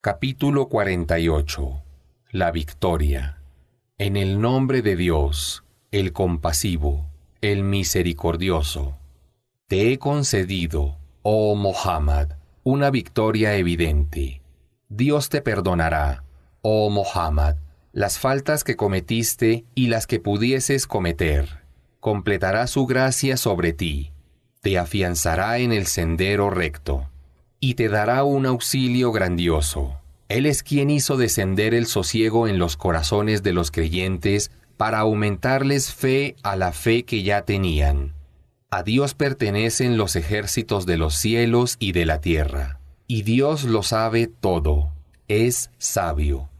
Capítulo 48 La victoria. En el nombre de Dios, el compasivo, el misericordioso. Te he concedido, oh Mohammed, una victoria evidente. Dios te perdonará, oh Mohammed, las faltas que cometiste y las que pudieses cometer. Completará su gracia sobre ti. Te afianzará en el sendero recto y te dará un auxilio grandioso. Él es quien hizo descender el sosiego en los corazones de los creyentes para aumentarles fe a la fe que ya tenían. A Dios pertenecen los ejércitos de los cielos y de la tierra, y Dios lo sabe todo, es sabio.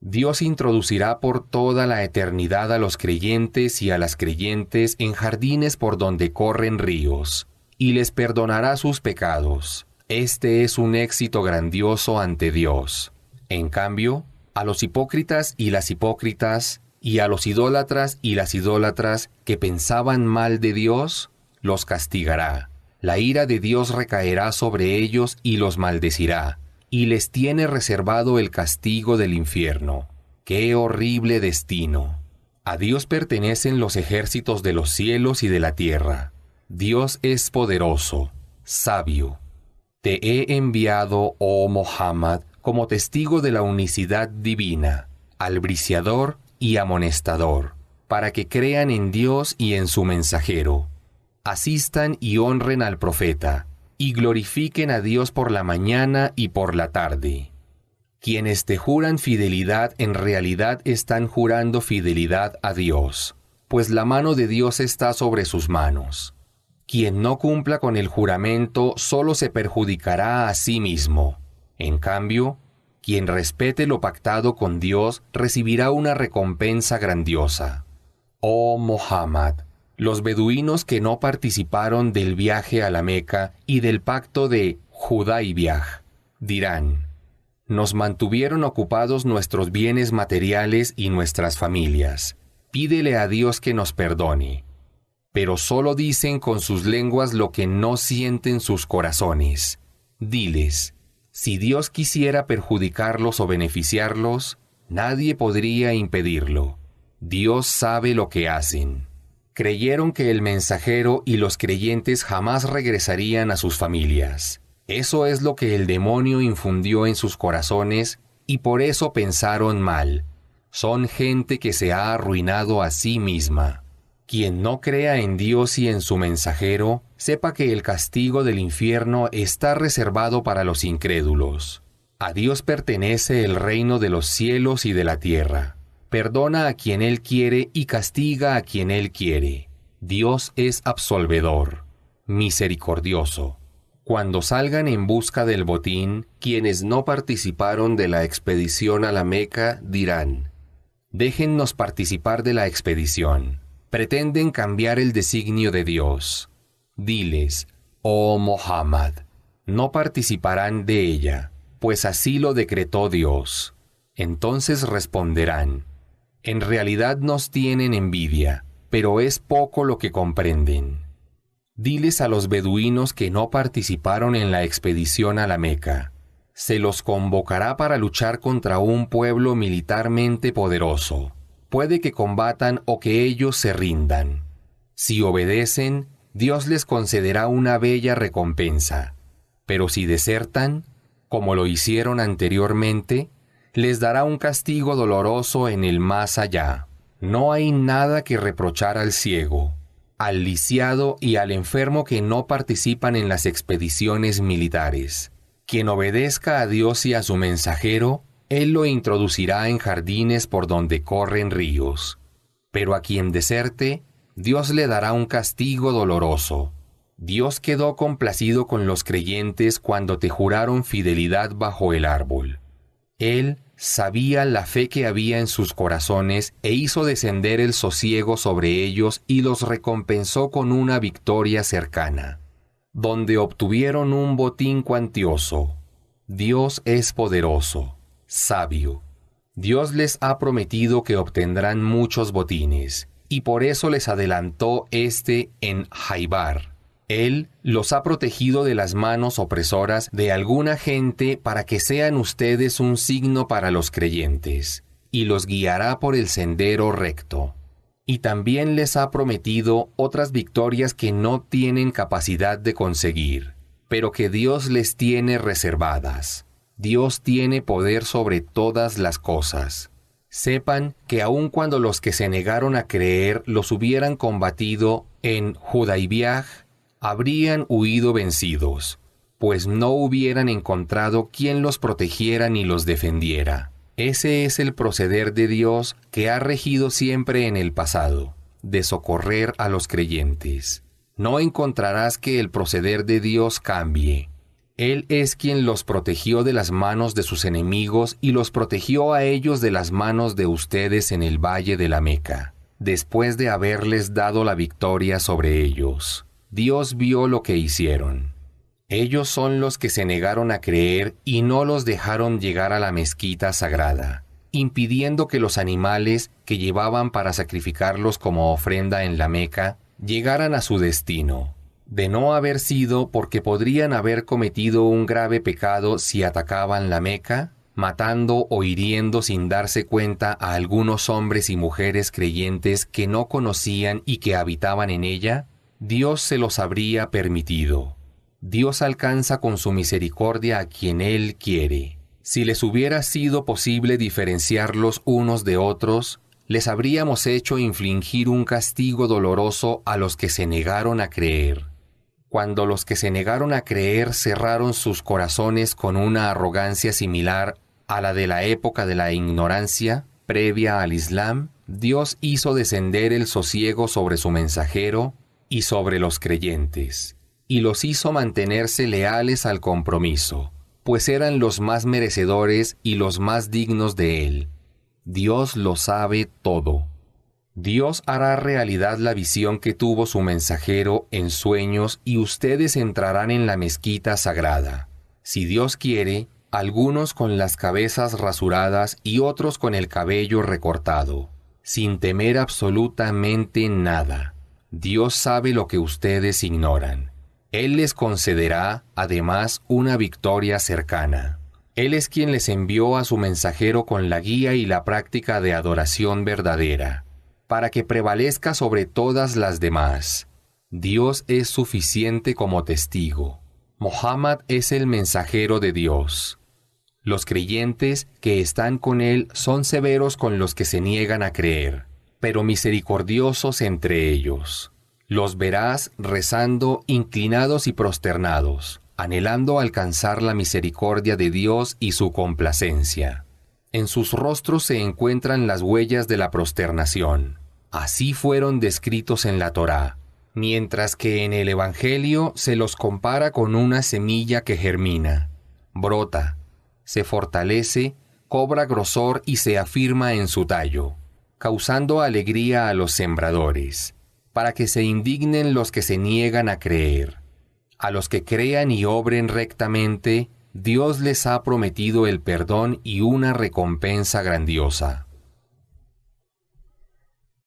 Dios introducirá por toda la eternidad a los creyentes y a las creyentes en jardines por donde corren ríos, y les perdonará sus pecados este es un éxito grandioso ante Dios. En cambio, a los hipócritas y las hipócritas, y a los idólatras y las idólatras que pensaban mal de Dios, los castigará. La ira de Dios recaerá sobre ellos y los maldecirá, y les tiene reservado el castigo del infierno. ¡Qué horrible destino! A Dios pertenecen los ejércitos de los cielos y de la tierra. Dios es poderoso, sabio. Te he enviado, oh Mohammed, como testigo de la unicidad divina, albriciador y amonestador, para que crean en Dios y en su mensajero, asistan y honren al profeta, y glorifiquen a Dios por la mañana y por la tarde. Quienes te juran fidelidad en realidad están jurando fidelidad a Dios, pues la mano de Dios está sobre sus manos. Quien no cumpla con el juramento solo se perjudicará a sí mismo. En cambio, quien respete lo pactado con Dios recibirá una recompensa grandiosa. Oh Mohammed, los beduinos que no participaron del viaje a la Meca y del pacto de Viaj dirán, nos mantuvieron ocupados nuestros bienes materiales y nuestras familias. Pídele a Dios que nos perdone pero solo dicen con sus lenguas lo que no sienten sus corazones. Diles, si Dios quisiera perjudicarlos o beneficiarlos, nadie podría impedirlo. Dios sabe lo que hacen. Creyeron que el mensajero y los creyentes jamás regresarían a sus familias. Eso es lo que el demonio infundió en sus corazones y por eso pensaron mal. Son gente que se ha arruinado a sí misma. Quien no crea en Dios y en su mensajero, sepa que el castigo del infierno está reservado para los incrédulos. A Dios pertenece el reino de los cielos y de la tierra. Perdona a quien Él quiere y castiga a quien Él quiere. Dios es absolvedor, misericordioso. Cuando salgan en busca del botín, quienes no participaron de la expedición a la Meca dirán, déjennos participar de la expedición pretenden cambiar el designio de Dios. Diles, oh Mohammed, no participarán de ella, pues así lo decretó Dios. Entonces responderán, en realidad nos tienen envidia, pero es poco lo que comprenden. Diles a los beduinos que no participaron en la expedición a la Meca. Se los convocará para luchar contra un pueblo militarmente poderoso puede que combatan o que ellos se rindan. Si obedecen, Dios les concederá una bella recompensa. Pero si desertan, como lo hicieron anteriormente, les dará un castigo doloroso en el más allá. No hay nada que reprochar al ciego, al lisiado y al enfermo que no participan en las expediciones militares. Quien obedezca a Dios y a su mensajero, él lo introducirá en jardines por donde corren ríos. Pero a quien deserte, Dios le dará un castigo doloroso. Dios quedó complacido con los creyentes cuando te juraron fidelidad bajo el árbol. Él sabía la fe que había en sus corazones e hizo descender el sosiego sobre ellos y los recompensó con una victoria cercana, donde obtuvieron un botín cuantioso. Dios es poderoso sabio. Dios les ha prometido que obtendrán muchos botines, y por eso les adelantó este en Jaibar. Él los ha protegido de las manos opresoras de alguna gente para que sean ustedes un signo para los creyentes, y los guiará por el sendero recto. Y también les ha prometido otras victorias que no tienen capacidad de conseguir, pero que Dios les tiene reservadas. Dios tiene poder sobre todas las cosas. Sepan que aun cuando los que se negaron a creer los hubieran combatido en Judaibiaj, habrían huido vencidos, pues no hubieran encontrado quien los protegiera ni los defendiera. Ese es el proceder de Dios que ha regido siempre en el pasado, de socorrer a los creyentes. No encontrarás que el proceder de Dios cambie él es quien los protegió de las manos de sus enemigos y los protegió a ellos de las manos de ustedes en el valle de la Meca, después de haberles dado la victoria sobre ellos. Dios vio lo que hicieron. Ellos son los que se negaron a creer y no los dejaron llegar a la mezquita sagrada, impidiendo que los animales que llevaban para sacrificarlos como ofrenda en la Meca llegaran a su destino de no haber sido porque podrían haber cometido un grave pecado si atacaban la Meca, matando o hiriendo sin darse cuenta a algunos hombres y mujeres creyentes que no conocían y que habitaban en ella, Dios se los habría permitido. Dios alcanza con su misericordia a quien Él quiere. Si les hubiera sido posible diferenciarlos unos de otros, les habríamos hecho infligir un castigo doloroso a los que se negaron a creer cuando los que se negaron a creer cerraron sus corazones con una arrogancia similar a la de la época de la ignorancia previa al Islam, Dios hizo descender el sosiego sobre su mensajero y sobre los creyentes, y los hizo mantenerse leales al compromiso, pues eran los más merecedores y los más dignos de él. Dios lo sabe todo. Dios hará realidad la visión que tuvo su mensajero en sueños y ustedes entrarán en la mezquita sagrada. Si Dios quiere, algunos con las cabezas rasuradas y otros con el cabello recortado, sin temer absolutamente nada. Dios sabe lo que ustedes ignoran. Él les concederá, además, una victoria cercana. Él es quien les envió a su mensajero con la guía y la práctica de adoración verdadera para que prevalezca sobre todas las demás. Dios es suficiente como testigo. Mohammed es el mensajero de Dios. Los creyentes que están con él son severos con los que se niegan a creer, pero misericordiosos entre ellos. Los verás rezando inclinados y prosternados, anhelando alcanzar la misericordia de Dios y su complacencia. En sus rostros se encuentran las huellas de la prosternación. Así fueron descritos en la Torá, mientras que en el Evangelio se los compara con una semilla que germina, brota, se fortalece, cobra grosor y se afirma en su tallo, causando alegría a los sembradores, para que se indignen los que se niegan a creer. A los que crean y obren rectamente, Dios les ha prometido el perdón y una recompensa grandiosa.